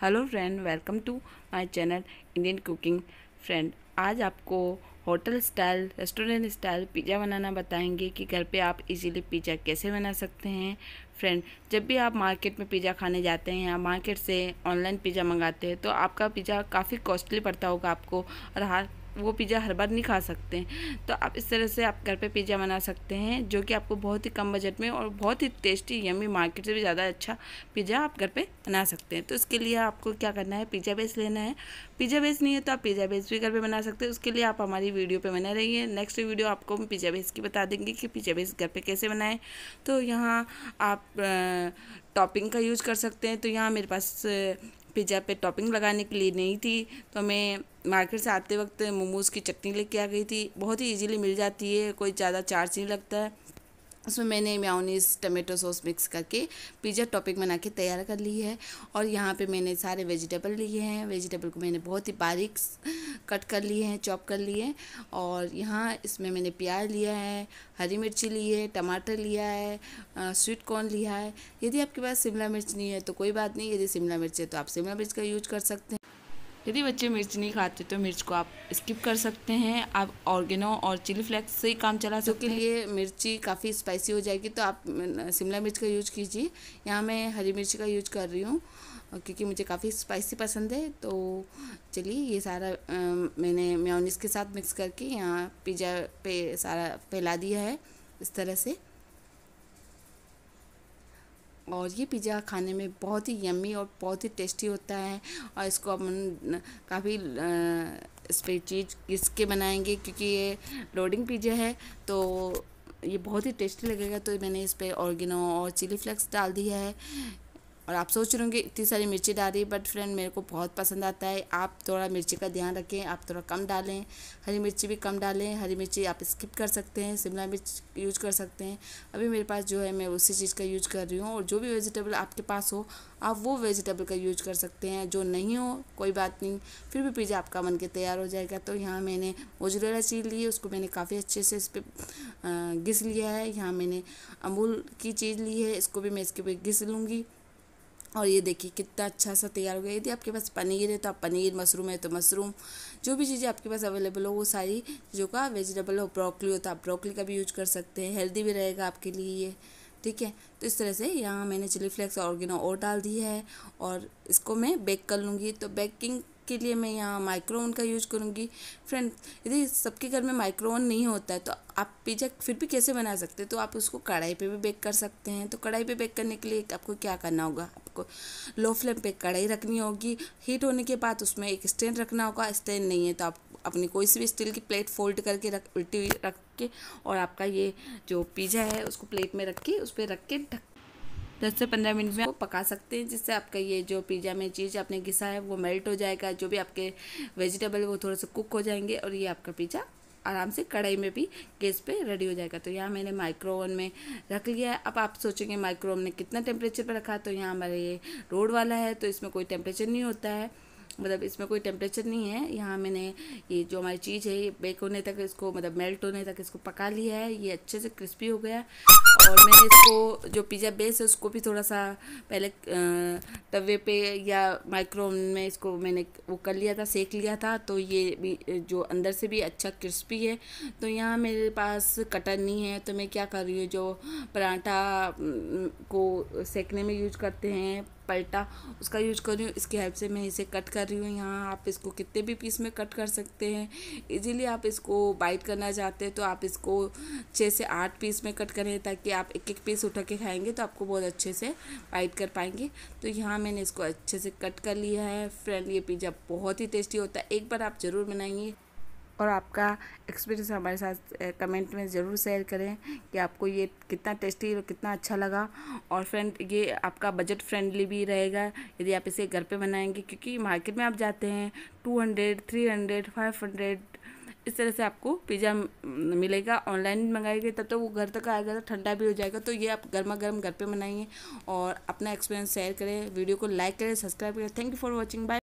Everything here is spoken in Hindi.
hello friend welcome to my channel Indian cooking friend आज आपको hotel style restaurant style pizza बनाना बताएंगे कि घर पे आप इजीली पिज़्ज़ा कैसे बना सकते हैं फ्रेंड जब भी आप मार्केट में पिज़्ज़ा खाने जाते हैं या मार्केट से ऑनलाइन पिज़्ज़ा मंगाते हैं तो आपका पिज़्ज़ा काफ़ी कॉस्टली पड़ता होगा आपको और हर वो पिज़्ज़ा हर बार नहीं खा सकते हैं तो आप इस तरह से आप घर पे पिज़्ज़ा बना सकते हैं जो कि आपको बहुत ही कम बजट में और बहुत ही टेस्टी यमी मार्केट से भी ज़्यादा अच्छा पिज़्ज़ा आप घर पर बना सकते हैं तो इसके लिए आपको क्या करना है पिज़्ज़ा बेस लेना है पिज़्ज़ा बेस नहीं है तो आप पिज़्ज़ा बेस भी घर पर बना सकते हैं उसके लिए आप हमारी वीडियो पर बना रहिए नेक्स्ट वीडियो आपको हम पिज़्ज़ा बेस की बता देंगे कि पिज़्ज़ा बेस घर पर कैसे बनाएँ तो यहाँ आप टॉपिंग का यूज़ कर सकते हैं तो यहाँ मेरे पास पिज़्ज़ा पे टॉपिंग लगाने के लिए नहीं थी तो मैं मार्केट से आते वक्त मोमोज़ की चटनी लेके आ गई थी बहुत ही इजीली मिल जाती है कोई ज़्यादा चार्ज नहीं लगता है उसमें मैंने म्याउनीस टमेटो सॉस मिक्स करके पिज़्ज़ा टॉपिक बना के तैयार कर ली है और यहाँ पे मैंने सारे वेजिटेबल लिए हैं वेजिटेबल को मैंने बहुत ही बारीक कट कर लिए हैं चॉप कर लिए हैं और यहाँ इसमें मैंने प्याज लिया है हरी मिर्ची ली है टमाटर लिया है स्वीट कॉर्न लिया है यदि आपके पास शिमला मिर्च नहीं है तो कोई बात नहीं यदि शिमला मिर्च है तो आप शिमला मिर्च का यूज कर सकते हैं यदि बच्चे मिर्च नहीं खाते तो मिर्च को आप स्किप कर सकते हैं आप ऑर्गेनो और चिली फ्लेक्स से ही काम चला सकते हैं लिए मिर्ची काफ़ी स्पाइसी हो जाएगी तो आप शिमला मिर्च का यूज कीजिए यहाँ मैं हरी मिर्च का यूज कर रही हूँ क्योंकि मुझे काफ़ी स्पाइसी पसंद है तो चलिए ये सारा आ, मैंने म्योनिस के साथ मिक्स करके यहाँ पिज़्ज़ा पे सारा फैला दिया है इस तरह से और ये पिज़्ज़ा खाने में बहुत ही यम्मी और बहुत ही टेस्टी होता है और इसको अपन काफ़ी स्पेशल चीज इसके बनाएंगे क्योंकि ये लोडिंग पिज़्ज़ा है तो ये बहुत ही टेस्टी लगेगा तो मैंने इस पर ऑर्गेनो और चिली फ्लेक्स डाल दिया है और आप सोच रहे होंगे इतनी सारी मिर्ची डाल है बट फ्रेंड मेरे को बहुत पसंद आता है आप थोड़ा मिर्ची का ध्यान रखें आप थोड़ा कम डालें हरी मिर्ची भी कम डालें हरी मिर्ची आप स्किप कर सकते हैं शिमला मिर्च यूज कर सकते हैं अभी मेरे पास जो है मैं उसी चीज़ का यूज कर रही हूँ और जो भी वेजिटेबल आपके पास हो आप वो वेजिटेबल का यूज कर सकते हैं जो नहीं हो कोई बात नहीं फिर भी पिज़्ज़ा आपका बन के तैयार हो जाएगा तो यहाँ मैंने मोजरेला चीज़ ली है उसको मैंने काफ़ी अच्छे से इस पर घिस लिया है यहाँ मैंने अमूल की चीज़ ली है इसको भी मैं इसके पे घिस लूँगी और ये देखिए कितना अच्छा सा तैयार हो गया यदि आपके पास पनीर है तो आप पनीर मशरूम है तो मशरूम जो भी चीज़ें आपके पास अवेलेबल हो वो सारी चीज़ों का वेजिटेबल हो ब्रोकली हो तो आप ब्रोकली का भी यूज कर सकते हैं हेल्दी भी रहेगा आपके लिए ये ठीक है तो इस तरह से यहाँ मैंने चिली फ्लेक्स और ऑर्गेनो और डाल दी है और इसको मैं बेक कर लूँगी तो बेकिंग के लिए मैं यहाँ माइक्रोवन का यूज करूँगी फ्रेंड यदि सबके घर में माइक्रोवन नहीं होता है तो आप पिज्जा फिर भी कैसे बना सकते हैं तो आप उसको कढ़ाई पे भी बेक कर सकते हैं तो कढ़ाई पे बेक करने के लिए आपको क्या करना होगा आपको लो फ्लेम पे कढ़ाई रखनी होगी हीट होने के बाद उसमें एक स्टैंड रखना होगा स्टैंड नहीं है तो आप अपनी कोई सी भी स्टील की प्लेट फोल्ड करके रख उल्टी रख के और आपका ये जो पिज्ज़ा है उसको प्लेट में रख के उस पर रख के ढक दस से पंद्रह मिनट में पका सकते हैं जिससे आपका ये जो पिज़्ज़ा में चीज़ आपने घिसा है वो मेल्ट हो जाएगा जो भी आपके वेजिटेबल वो थोड़े से कुक हो जाएंगे और ये आपका पिज़्ज़ा आराम से कढ़ाई में भी गैस पे रेडी हो जाएगा तो यहाँ मैंने माइक्रोवन में रख लिया है अब आप सोचेंगे माइक्रोवन ने कितना टेम्परेचर पर रखा तो यहाँ हमारे ये रोड वाला है तो इसमें कोई टेम्परेचर नहीं होता है मतलब इसमें कोई टेम्परेचर नहीं है यहाँ मैंने ये जो हमारी चीज़ है ये बेक होने तक इसको मतलब मेल्ट होने तक इसको पका लिया है ये अच्छे से क्रिस्पी हो गया और मैंने इसको जो पिज़्ज़ा बेस है उसको भी थोड़ा सा पहले तवे पे या माइक्रोवन में इसको मैंने वो कर लिया था सेक लिया था तो ये भी जो अंदर से भी अच्छा क्रिस्पी है तो यहाँ मेरे पास कटर नहीं है तो मैं क्या कर रही हूँ जो पराठा को सेकने में यूज करते हैं पलटा उसका यूज कर रही हूँ इसकी हेल्प से मैं इसे कट कर रही हूँ यहाँ आप इसको कितने भी पीस में कट कर सकते हैं इजीली आप इसको बाइट करना चाहते हैं तो आप इसको छः से आठ पीस में कट करें ताकि आप एक एक पीस उठा के खाएँगे तो आपको बहुत अच्छे से बाइट कर पाएंगे तो यहाँ मैंने इसको अच्छे से कट कर लिया है फ्रेंड ये पिज़्ज़ा बहुत ही टेस्टी होता है एक बार आप ज़रूर बनाएंगे और आपका एक्सपीरियंस हमारे साथ कमेंट में ज़रूर शेयर करें कि आपको ये कितना टेस्टी और कितना अच्छा लगा और फ्रेंड ये आपका बजट फ्रेंडली भी रहेगा यदि आप इसे घर पे बनाएंगे क्योंकि मार्केट में आप जाते हैं two hundred three hundred five hundred इस तरह से आपको पिज़्ज़ा मिलेगा ऑनलाइन मंगाएंगे तब तो वो घर तक आएगा तो ठंडा भी हो जाएगा तो ये आप गर्मा गर्म घर पर बनाइए और अपना एक्सपीरियंस शेयर करें वीडियो को लाइक करें सब्सक्राइब करें thank you for watching bye